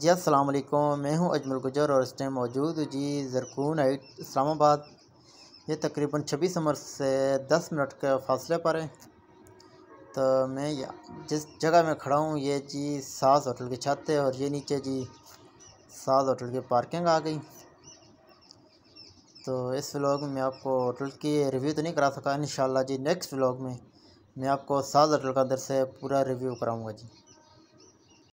जी अस्सलाम वालेकुम मैं हूं अजमल गुजर और इस टाइम मौजूद जी जरकून हाइट इस्लामाबाद ये तकरीबन छब्बीस उम्र से दस मिनट के फासले पर है तो मैं जिस जगह में खड़ा हूँ ये जी साज होटल की छत है और ये नीचे जी साज होटल की पार्किंग आ गई तो इस व्लॉग में आपको होटल की रिव्यू तो नहीं करा सका इन जी नेक्स्ट व्लॉग में मैं आपको साज होटल का अंदर से पूरा रिव्यू कराऊँगा जी